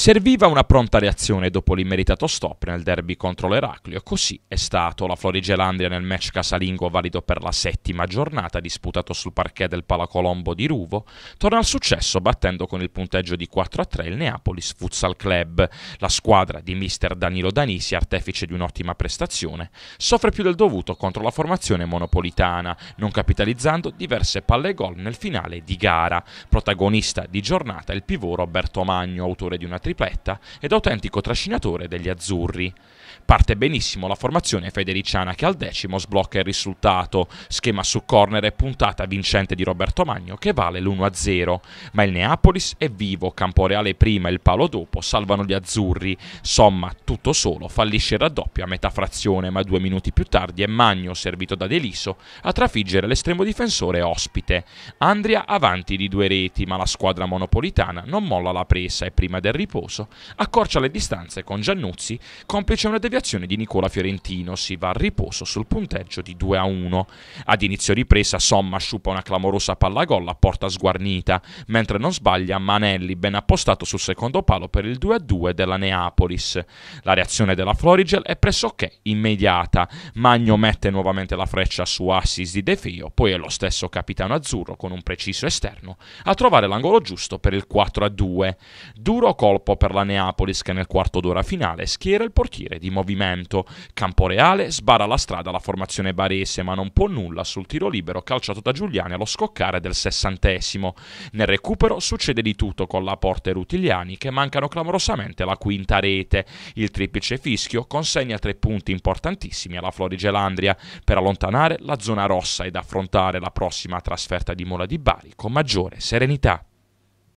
Serviva una pronta reazione dopo l'immeritato stop nel derby contro l'Eraclio, così è stato. La Florigelandria nel match casalingo valido per la settima giornata disputato sul parquet del Palacolombo di Ruvo, torna al successo battendo con il punteggio di 4-3 il Neapolis Futsal Club. La squadra di mister Danilo Danisi, artefice di un'ottima prestazione, soffre più del dovuto contro la formazione monopolitana, non capitalizzando diverse palle gol nel finale di gara. Protagonista di giornata il pivot Roberto Magno, autore di una tripletta tripletta ed autentico trascinatore degli azzurri. Parte benissimo la formazione federiciana che al decimo sblocca il risultato, schema su corner e puntata vincente di Roberto Magno che vale l'1-0, ma il Neapolis è vivo, Camporeale prima e il palo dopo salvano gli azzurri, somma tutto solo fallisce il raddoppio a metà frazione ma due minuti più tardi è Magno servito da Deliso a trafiggere l'estremo difensore ospite. Andria avanti di due reti ma la squadra monopolitana non molla la presa e prima del riposo scorso, accorcia le distanze con Giannuzzi, complice una deviazione di Nicola Fiorentino, si va a riposo sul punteggio di 2 a 1. Ad inizio ripresa Somma sciupa una clamorosa palla gol a porta sguarnita, mentre non sbaglia Manelli ben appostato sul secondo palo per il 2 a 2 della Neapolis. La reazione della Florigel è pressoché immediata, Magno mette nuovamente la freccia su Assis di De Feo, poi è lo stesso capitano azzurro con un preciso esterno a trovare l'angolo giusto per il 4 a 2. Duro colpo colpo per la Neapolis che nel quarto d'ora finale schiera il portiere di movimento. Camporeale sbarra la strada alla formazione barese ma non può nulla sul tiro libero calciato da Giuliani allo scoccare del sessantesimo. Nel recupero succede di tutto con la Porta e Rutiliani che mancano clamorosamente la quinta rete. Il triplice fischio consegna tre punti importantissimi alla Florigelandria per allontanare la zona rossa ed affrontare la prossima trasferta di Mola di Bari con maggiore serenità.